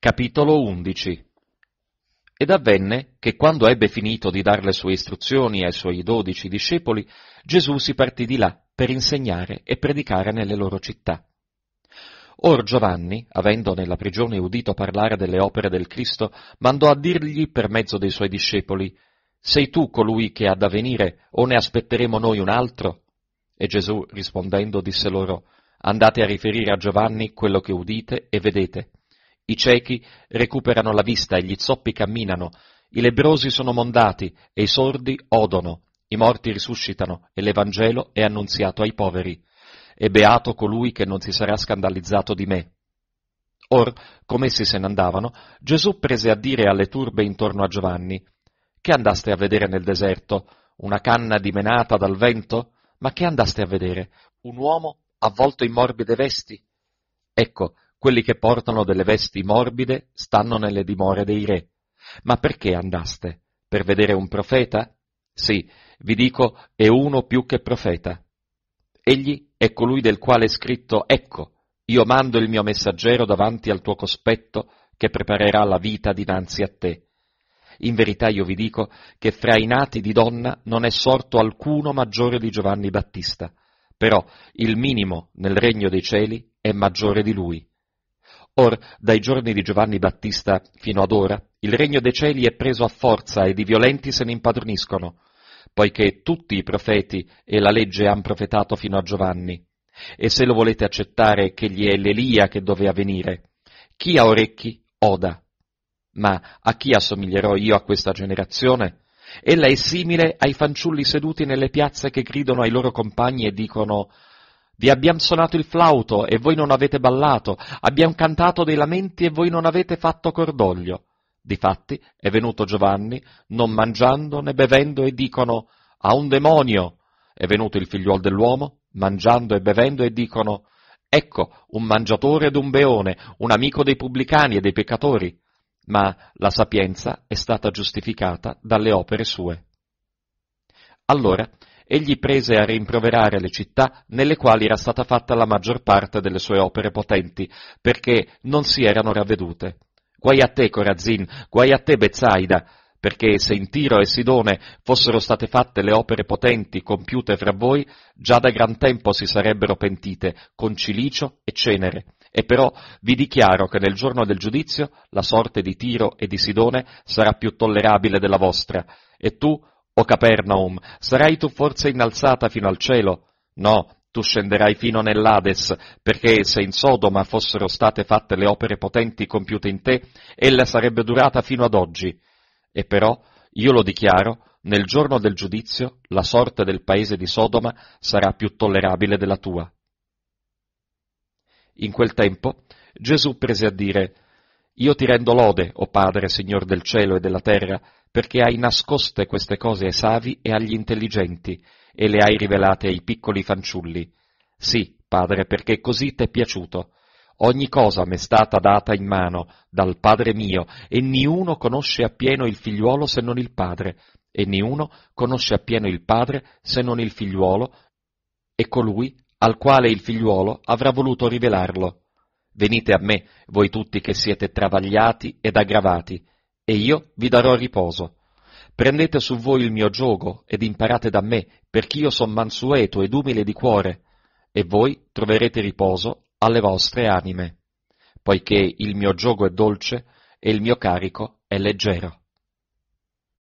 Capitolo 11 Ed avvenne che quando ebbe finito di dar le sue istruzioni ai suoi dodici discepoli, Gesù si partì di là per insegnare e predicare nelle loro città. Or Giovanni, avendo nella prigione udito parlare delle opere del Cristo, mandò a dirgli per mezzo dei suoi discepoli, Sei tu colui che ha da venire, o ne aspetteremo noi un altro? E Gesù rispondendo disse loro, Andate a riferire a Giovanni quello che udite e vedete i ciechi recuperano la vista e gli zoppi camminano, i lebrosi sono mondati e i sordi odono, i morti risuscitano e l'Evangelo è annunziato ai poveri. E beato colui che non si sarà scandalizzato di me. Or, come essi se andavano, Gesù prese a dire alle turbe intorno a Giovanni, Che andaste a vedere nel deserto? Una canna dimenata dal vento? Ma che andaste a vedere? Un uomo avvolto in morbide vesti? Ecco, quelli che portano delle vesti morbide stanno nelle dimore dei re. Ma perché andaste? Per vedere un profeta? Sì, vi dico, è uno più che profeta. Egli è colui del quale è scritto, ecco, io mando il mio messaggero davanti al tuo cospetto che preparerà la vita dinanzi a te. In verità io vi dico che fra i nati di donna non è sorto alcuno maggiore di Giovanni Battista, però il minimo nel regno dei cieli è maggiore di lui. Or, dai giorni di Giovanni Battista fino ad ora, il regno dei cieli è preso a forza ed i violenti se ne impadroniscono, poiché tutti i profeti e la legge han profetato fino a Giovanni. E se lo volete accettare che gli è l'Elia che doveva venire, chi ha orecchi, oda. Ma a chi assomiglierò io a questa generazione? Ella è simile ai fanciulli seduti nelle piazze che gridano ai loro compagni e dicono vi abbiamo suonato il flauto e voi non avete ballato, abbiamo cantato dei lamenti e voi non avete fatto cordoglio. Difatti è venuto Giovanni, non mangiando né bevendo, e dicono, ha un demonio! È venuto il figliuol dell'uomo, mangiando e bevendo, e dicono, ecco, un mangiatore ed un beone, un amico dei pubblicani e dei peccatori. Ma la sapienza è stata giustificata dalle opere sue. Allora egli prese a rimproverare le città nelle quali era stata fatta la maggior parte delle sue opere potenti, perché non si erano ravvedute. Guai a te, Corazin, guai a te, Bezzaida, perché se in Tiro e Sidone fossero state fatte le opere potenti compiute fra voi, già da gran tempo si sarebbero pentite con cilicio e cenere. E però vi dichiaro che nel giorno del giudizio la sorte di Tiro e di Sidone sarà più tollerabile della vostra. E tu, o Capernaum, sarai tu forse innalzata fino al cielo? No, tu scenderai fino nell'Ades, perché se in Sodoma fossero state fatte le opere potenti compiute in te, ella sarebbe durata fino ad oggi. E però, io lo dichiaro, nel giorno del giudizio la sorte del paese di Sodoma sarà più tollerabile della tua. In quel tempo Gesù prese a dire io ti rendo lode, o oh Padre, Signor del cielo e della terra, perché hai nascoste queste cose ai savi e agli intelligenti, e le hai rivelate ai piccoli fanciulli. Sì, Padre, perché così t'è piaciuto. Ogni cosa m'è stata data in mano dal Padre mio, e niuno conosce appieno il figliuolo se non il Padre, e niuno conosce appieno il Padre se non il figliuolo, e colui al quale il figliuolo avrà voluto rivelarlo. Venite a me, voi tutti che siete travagliati ed aggravati, e io vi darò riposo. Prendete su voi il mio giogo ed imparate da me, perché io son mansueto ed umile di cuore, e voi troverete riposo alle vostre anime, poiché il mio giogo è dolce e il mio carico è leggero.